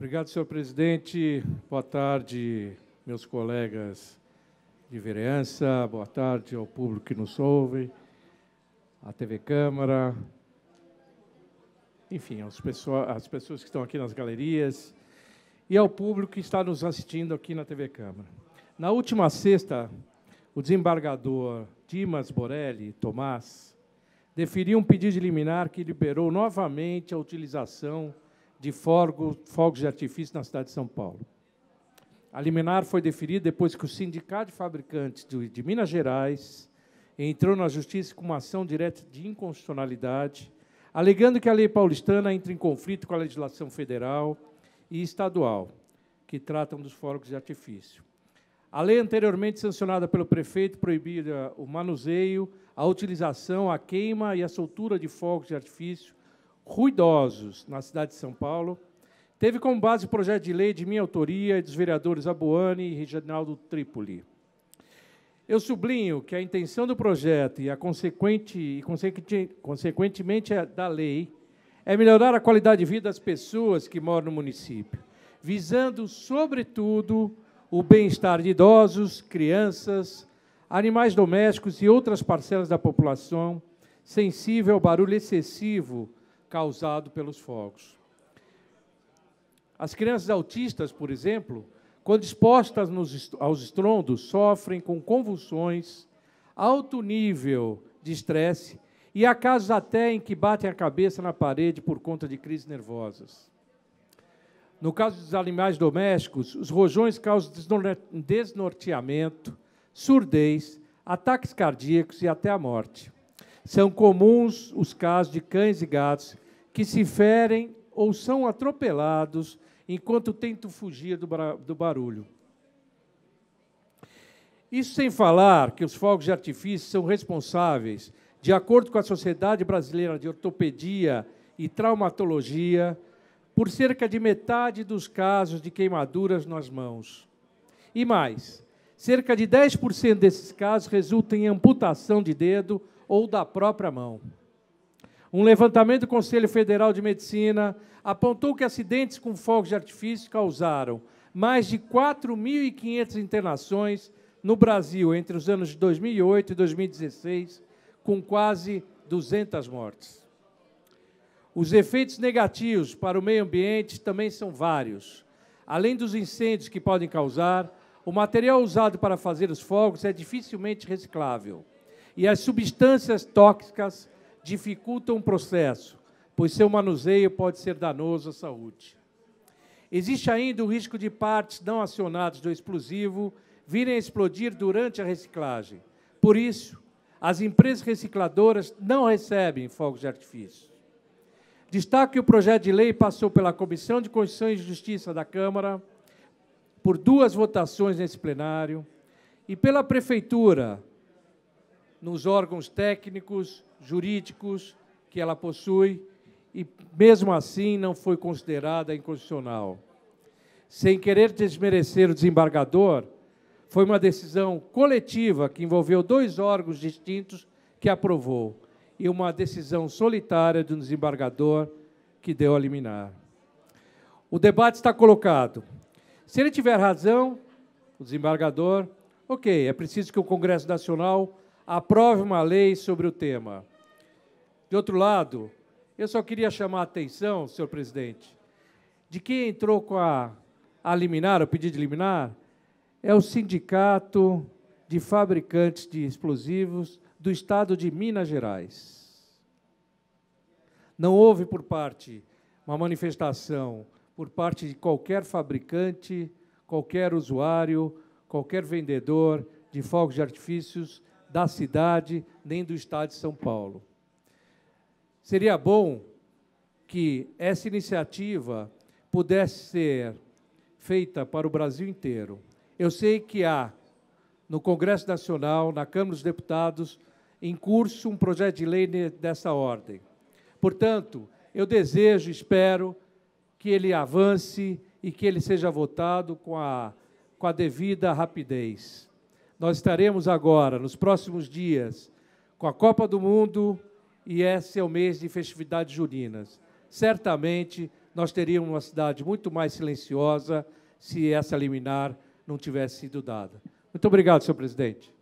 Obrigado, senhor presidente. Boa tarde, meus colegas de vereança. Boa tarde ao público que nos ouve, à TV Câmara, enfim, às pessoas que estão aqui nas galerias e ao público que está nos assistindo aqui na TV Câmara. Na última sexta, o desembargador Dimas Borelli Tomás deferiu um pedido de liminar que liberou novamente a utilização de fogos, de artifício na cidade de São Paulo. A liminar foi deferida depois que o Sindicato de Fabricantes de Minas Gerais entrou na justiça com uma ação direta de inconstitucionalidade, alegando que a lei paulistana entra em conflito com a legislação federal e estadual, que tratam dos fogos de artifício. A lei anteriormente sancionada pelo prefeito proibia o manuseio, a utilização, a queima e a soltura de fogos de artifício ruidosos na cidade de São Paulo, teve como base o projeto de lei de minha autoria e dos vereadores Abuani e Reginaldo Trípoli. Eu sublinho que a intenção do projeto e a consequente, consequentemente a da lei é melhorar a qualidade de vida das pessoas que moram no município, visando, sobretudo, o bem-estar de idosos, crianças, animais domésticos e outras parcelas da população sensível ao barulho excessivo causado pelos fogos. As crianças autistas, por exemplo, quando expostas nos, aos estrondos, sofrem com convulsões, alto nível de estresse e há casos até em que batem a cabeça na parede por conta de crises nervosas. No caso dos animais domésticos, os rojões causam desnorteamento, surdez, ataques cardíacos e até a morte. São comuns os casos de cães e gatos que se ferem ou são atropelados enquanto tentam fugir do, barulho. Isso sem falar que os fogos de artifício são responsáveis, de acordo com a Sociedade Brasileira de Ortopedia e Traumatologia, por cerca de metade dos casos de queimaduras nas mãos. E mais, cerca de 10% desses casos resultam em amputação de dedo ou da própria mão. Um levantamento do Conselho Federal de Medicina apontou que acidentes com fogos de artifício causaram mais de 4.500 internações no Brasil entre os anos de 2008 e 2016, com quase 200 mortes. Os efeitos negativos para o meio ambiente também são vários. Além dos incêndios que podem causar, o material usado para fazer os fogos é dificilmente reciclável e as substâncias tóxicas dificultam o processo, pois seu manuseio pode ser danoso à saúde. Existe ainda o risco de partes não acionadas do explosivo virem a explodir durante a reciclagem. Por isso, as empresas recicladoras não recebem fogos de artifício. Destaque que o projeto de lei passou pela Comissão de Constituição e Justiça da Câmara, por duas votações nesse plenário, e pela Prefeitura, nos órgãos técnicos, jurídicos que ela possui e, mesmo assim, não foi considerada inconstitucional. Sem querer desmerecer o desembargador, foi uma decisão coletiva que envolveu dois órgãos distintos que aprovou e uma decisão solitária do desembargador que deu a liminar. O debate está colocado. Se ele tiver razão, o desembargador, ok, é preciso que o Congresso Nacional aprove uma lei sobre o tema. De outro lado, eu só queria chamar a atenção, senhor presidente, de quem entrou com a, a liminar, o pedido de liminar, é o Sindicato de Fabricantes de Explosivos do Estado de Minas Gerais. Não houve por parte uma manifestação por parte de qualquer fabricante, qualquer usuário, qualquer vendedor de fogos de artifícios da cidade, nem do Estado de São Paulo. Seria bom que essa iniciativa pudesse ser feita para o Brasil inteiro. Eu sei que há no Congresso Nacional, na Câmara dos Deputados, em curso um projeto de lei dessa ordem. Portanto, eu desejo, espero que ele avance e que ele seja votado com a, com a devida rapidez. Nós estaremos agora, nos próximos dias, com a Copa do Mundo e esse é o mês de festividades juninas. Certamente nós teríamos uma cidade muito mais silenciosa se essa liminar não tivesse sido dada. Muito obrigado, senhor presidente.